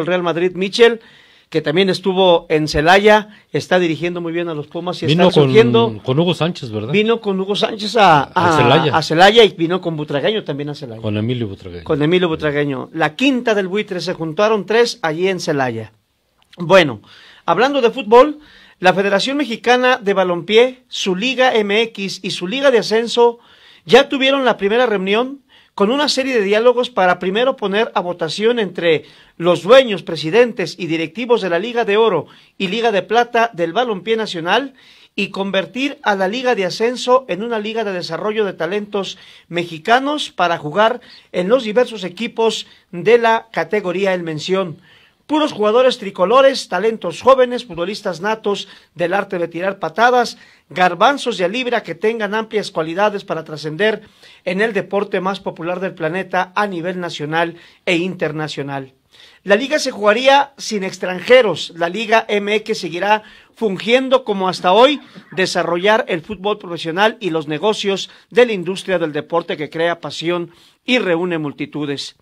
el Real Madrid, Michel, que también estuvo en Celaya, está dirigiendo muy bien a los Pumas y vino está surgiendo. Con, Hugo Sánchez, ¿verdad? Vino con Hugo Sánchez a, Celaya. a, Celaya. y vino con Butragueño también a Celaya. Con Emilio Butragueño. Con Emilio Butragueño. La quinta del buitre, se juntaron tres allí en Celaya. Bueno, hablando de fútbol, la Federación Mexicana de Balompié, su Liga MX y su Liga de Ascenso ya tuvieron la primera reunión con una serie de diálogos para primero poner a votación entre los dueños, presidentes y directivos de la Liga de Oro y Liga de Plata del Balompié Nacional y convertir a la Liga de Ascenso en una liga de desarrollo de talentos mexicanos para jugar en los diversos equipos de la categoría en mención puros jugadores tricolores, talentos jóvenes, futbolistas natos del arte de tirar patadas, garbanzos de alibra libra que tengan amplias cualidades para trascender en el deporte más popular del planeta a nivel nacional e internacional. La liga se jugaría sin extranjeros. La liga MX seguirá fungiendo como hasta hoy desarrollar el fútbol profesional y los negocios de la industria del deporte que crea pasión y reúne multitudes.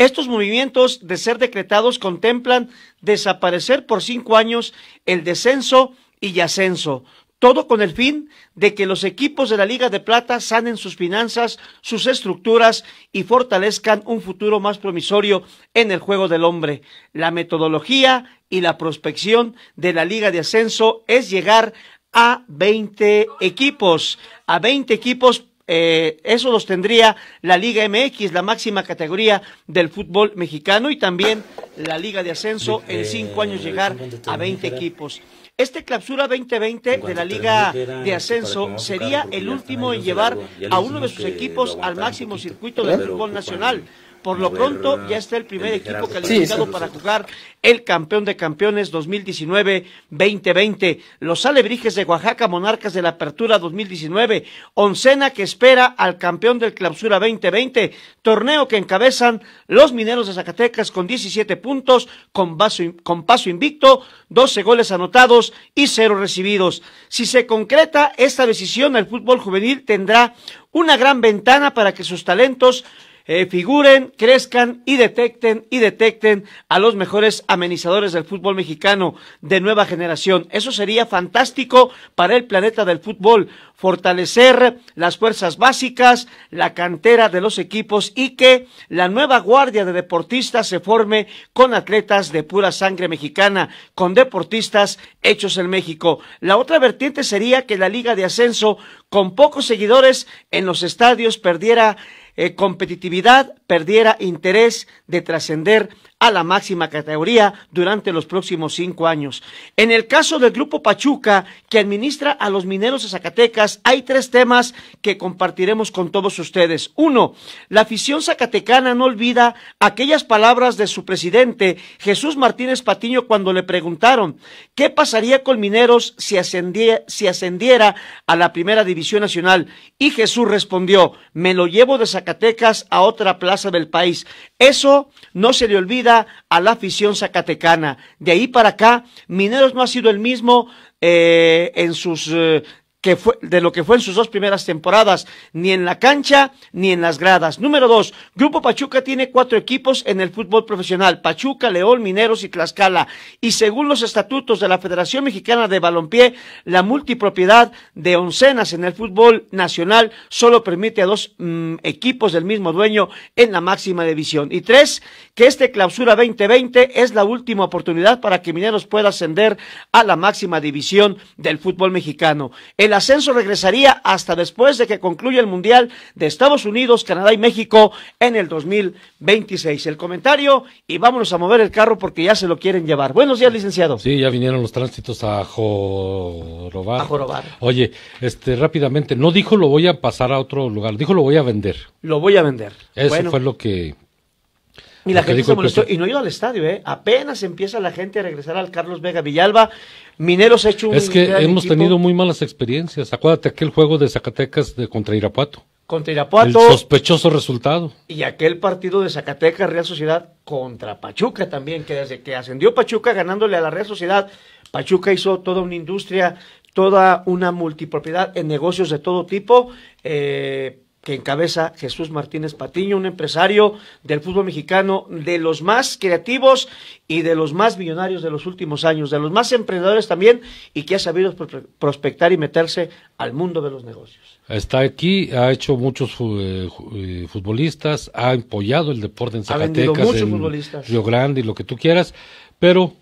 Estos movimientos, de ser decretados, contemplan desaparecer por cinco años el descenso y ascenso, todo con el fin de que los equipos de la Liga de Plata sanen sus finanzas, sus estructuras y fortalezcan un futuro más promisorio en el juego del hombre. La metodología y la prospección de la Liga de Ascenso es llegar a 20 equipos, a 20 equipos eh, eso los tendría la Liga MX, la máxima categoría del fútbol mexicano y también la Liga de Ascenso en cinco años llegar a 20 equipos. Este clausura 2020 de la Liga de este, Ascenso sería el último en llevar a uno de sus eh, equipos al máximo circuito del fútbol nacional. Por lo pronto ya está el primer equipo calificado para jugar el campeón de campeones 2019-2020. Los Alebrijes de Oaxaca, Monarcas de la Apertura 2019, oncena que espera al campeón del Clausura 2020, torneo que encabezan los Mineros de Zacatecas con 17 puntos, con, con paso invicto, 12 goles anotados y cero recibidos. Si se concreta esta decisión, el fútbol juvenil tendrá una gran ventana para que sus talentos eh, figuren, crezcan y detecten y detecten a los mejores amenizadores del fútbol mexicano de nueva generación. Eso sería fantástico para el planeta del fútbol, fortalecer las fuerzas básicas, la cantera de los equipos y que la nueva guardia de deportistas se forme con atletas de pura sangre mexicana, con deportistas hechos en México. La otra vertiente sería que la Liga de Ascenso, con pocos seguidores en los estadios, perdiera eh, competitividad, perdiera interés de trascender a la máxima categoría durante los próximos cinco años. En el caso del Grupo Pachuca, que administra a los mineros de Zacatecas, hay tres temas que compartiremos con todos ustedes. Uno, la afición zacatecana no olvida aquellas palabras de su presidente, Jesús Martínez Patiño, cuando le preguntaron qué pasaría con mineros si, si ascendiera a la Primera División Nacional. Y Jesús respondió, me lo llevo de Zacatecas a otra plaza del país. Eso no se le olvida a la afición zacatecana. De ahí para acá, Mineros no ha sido el mismo eh, en sus eh, que fue, de lo que fue en sus dos primeras temporadas, ni en la cancha ni en las gradas. Número dos, Grupo Pachuca tiene cuatro equipos en el fútbol profesional, Pachuca, León, Mineros y Tlaxcala. Y según los estatutos de la Federación Mexicana de Balompié, la multipropiedad de oncenas en el fútbol nacional solo permite a dos mm, equipos del mismo dueño en la máxima división. Y tres, que este clausura 2020 es la última oportunidad para que Mineros pueda ascender a la máxima división del fútbol mexicano el ascenso regresaría hasta después de que concluya el Mundial de Estados Unidos, Canadá y México en el 2026. El comentario y vámonos a mover el carro porque ya se lo quieren llevar. Buenos días, licenciado. Sí, ya vinieron los tránsitos a jorobar. A jorobar. Oye, este, rápidamente, no dijo lo voy a pasar a otro lugar, dijo lo voy a vender. Lo voy a vender. Eso fue lo que y la gente se molestó y no iba al estadio, ¿eh? Apenas empieza la gente a regresar al Carlos Vega Villalba. Mineros ha hecho un. Es que hemos tenido muy malas experiencias. Acuérdate aquel juego de Zacatecas de contra Irapuato. Contra Irapuato. sospechoso resultado. Y aquel partido de Zacatecas Real Sociedad contra Pachuca también, que desde que ascendió Pachuca ganándole a la Real Sociedad, Pachuca hizo toda una industria, toda una multipropiedad en negocios de todo tipo. Eh que encabeza Jesús Martínez Patiño, un empresario del fútbol mexicano, de los más creativos y de los más millonarios de los últimos años, de los más emprendedores también, y que ha sabido prospectar y meterse al mundo de los negocios. Está aquí, ha hecho muchos eh, eh, futbolistas, ha apoyado el deporte en Zacatecas, Grande y lo que tú quieras, pero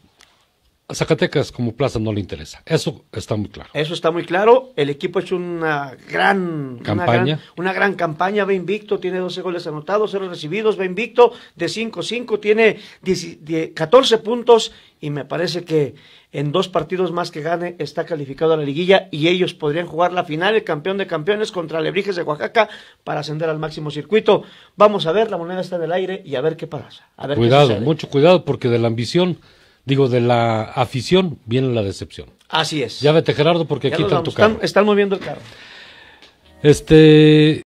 a Zacatecas como plaza no le interesa. Eso está muy claro. Eso está muy claro. El equipo ha hecho una gran campaña. Una gran, campaña. Va invicto, tiene 12 goles anotados, 0 recibidos. Va invicto de 5-5, tiene 14 puntos y me parece que en dos partidos más que gane está calificado a la liguilla y ellos podrían jugar la final, el campeón de campeones contra Lebrijes de Oaxaca para ascender al máximo circuito. Vamos a ver, la moneda está en el aire y a ver qué pasa. cuidado, mucho cuidado porque de la ambición digo, de la afición viene la decepción. Así es. Ya vete, Gerardo, porque aquí está tu carro. Están, están moviendo el carro. Este.